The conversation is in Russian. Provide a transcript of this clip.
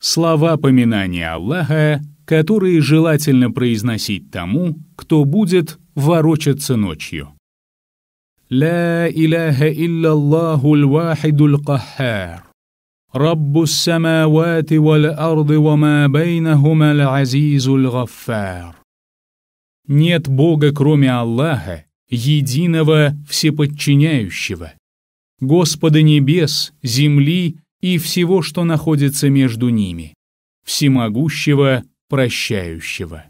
Слова поминания Аллаха, которые желательно произносить тому, кто будет ворочаться ночью. «Ля иляха илляллаху л-вахидул каххар, Раббу самавати вал-арды вама бейнахума л-азизул гаффар». Нет Бога, кроме Аллаха, единого всеподчиняющего, Господа небес, земли и всего, что находится между ними, всемогущего, прощающего.